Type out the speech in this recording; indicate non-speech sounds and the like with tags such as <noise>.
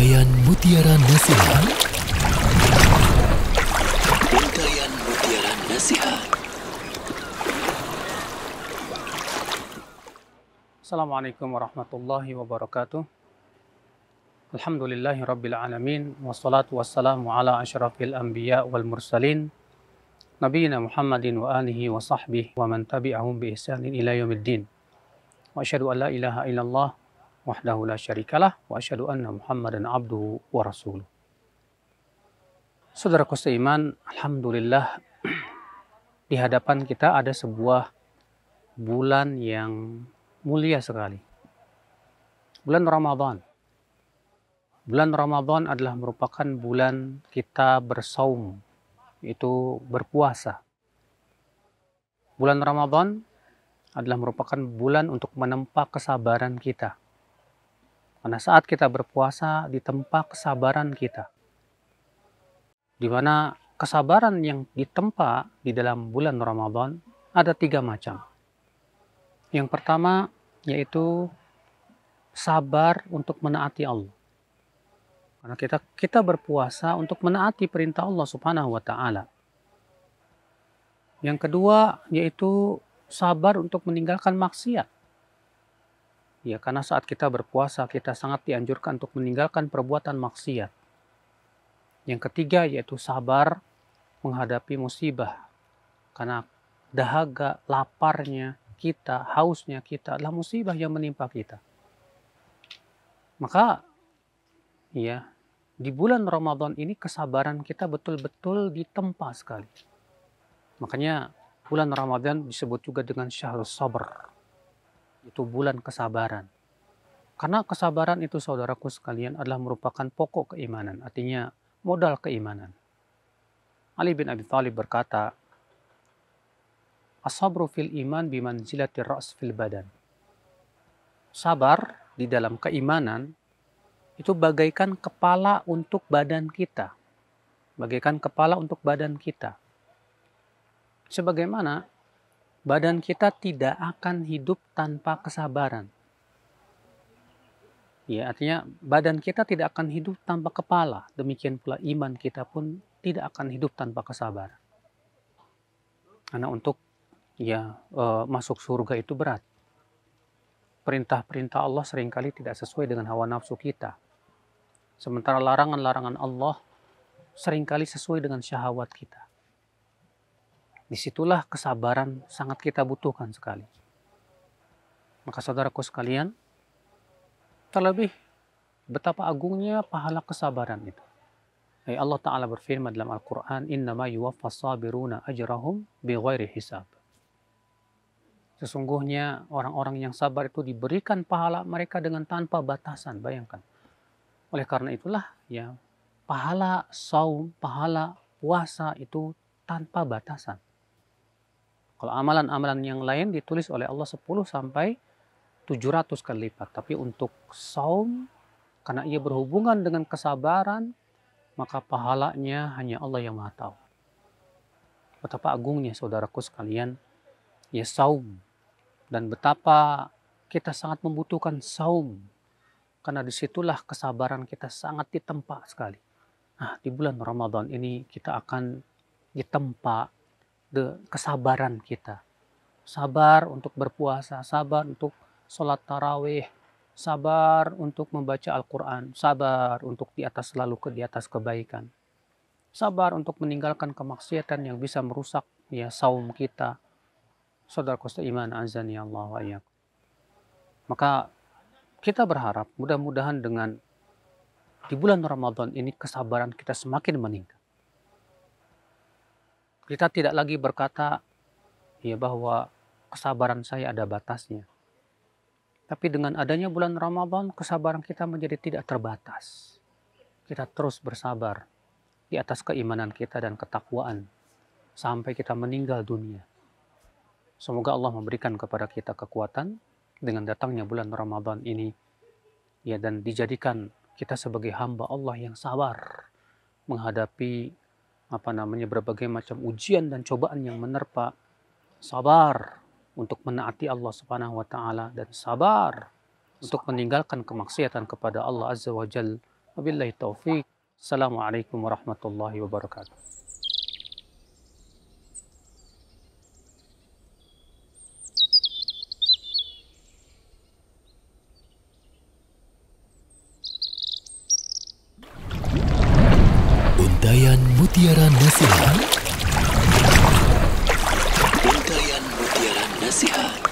بنتايا مثيرا ناسها بنتايا مثيرا ناسها السلام عليكم ورحمة الله وبركاته الحمد لله رب العالمين والصلاة والسلام على أشرف الأنبياء والمرسلين نبينا محمد وآله وصحبه ومن تبعهم بإحسان إلى يوم الدين وأشهد أن لا إله إلا الله wahdahu la syarikalah wa asyhadu anna Muhammadan abduhu wa rasuluh. Saudara seiman, alhamdulillah <clears throat> di hadapan kita ada sebuah bulan yang mulia sekali. Bulan Ramadan. Bulan Ramadan adalah merupakan bulan kita bersaum, itu berpuasa. Bulan Ramadan adalah merupakan bulan untuk menempa kesabaran kita karena saat kita berpuasa di tempat kesabaran kita. Di mana kesabaran yang ditempa di dalam bulan Ramadan ada tiga macam. Yang pertama yaitu sabar untuk menaati Allah. Karena kita kita berpuasa untuk menaati perintah Allah Subhanahu wa taala. Yang kedua yaitu sabar untuk meninggalkan maksiat. Ya, karena saat kita berpuasa, kita sangat dianjurkan untuk meninggalkan perbuatan maksiat. Yang ketiga yaitu sabar menghadapi musibah. Karena dahaga, laparnya kita, hausnya kita adalah musibah yang menimpa kita. Maka ya, di bulan Ramadan ini kesabaran kita betul-betul ditempa sekali. Makanya bulan Ramadan disebut juga dengan syahrul sabar itu bulan kesabaran. Karena kesabaran itu saudaraku sekalian adalah merupakan pokok keimanan, artinya modal keimanan. Ali bin Abi Thalib berkata, Asabru fil iman bimanzilatir ra's fil badan. Sabar di dalam keimanan itu bagaikan kepala untuk badan kita. Bagaikan kepala untuk badan kita. Sebagaimana badan kita tidak akan hidup tanpa kesabaran. Ya, artinya badan kita tidak akan hidup tanpa kepala. Demikian pula iman kita pun tidak akan hidup tanpa kesabaran. Karena untuk ya e, masuk surga itu berat. Perintah-perintah Allah seringkali tidak sesuai dengan hawa nafsu kita. Sementara larangan-larangan Allah seringkali sesuai dengan syahwat kita. Disitulah kesabaran sangat kita butuhkan sekali. Maka saudaraku sekalian, terlebih betapa agungnya pahala kesabaran itu. Ay Allah Ta'ala berfirman dalam Al-Quran, Innama yuwaffas sabiruna ajrahum bighairi hisab. Sesungguhnya orang-orang yang sabar itu diberikan pahala mereka dengan tanpa batasan, bayangkan. Oleh karena itulah ya pahala saum, pahala puasa itu tanpa batasan. Kalau amalan-amalan yang lain ditulis oleh Allah 10 sampai 700 kali lipat. Tapi untuk saum, karena ia berhubungan dengan kesabaran, maka pahalanya hanya Allah yang maha tahu. Betapa agungnya saudaraku sekalian, ya saum. Dan betapa kita sangat membutuhkan saum. Karena disitulah kesabaran kita sangat ditempa sekali. Nah, di bulan Ramadan ini kita akan ditempa the kesabaran kita. Sabar untuk berpuasa, sabar untuk sholat tarawih, sabar untuk membaca Al-Quran, sabar untuk di atas selalu ke di atas kebaikan. Sabar untuk meninggalkan kemaksiatan yang bisa merusak ya saum kita. Saudara kusta iman azani Allah wa Maka kita berharap mudah-mudahan dengan di bulan Ramadan ini kesabaran kita semakin meningkat. Kita tidak lagi berkata ya bahwa kesabaran saya ada batasnya. Tapi dengan adanya bulan Ramadan, kesabaran kita menjadi tidak terbatas. Kita terus bersabar di atas keimanan kita dan ketakwaan sampai kita meninggal dunia. Semoga Allah memberikan kepada kita kekuatan dengan datangnya bulan Ramadan ini ya dan dijadikan kita sebagai hamba Allah yang sabar menghadapi apa namanya berbagai macam ujian dan cobaan yang menerpa sabar untuk menaati Allah Subhanahu wa taala dan sabar untuk meninggalkan kemaksiatan kepada Allah Azza wa Jalla. Wabillahi taufik. Assalamualaikum warahmatullahi wabarakatuh. Mutiara Nasihat Untayan Mutiara Nasihat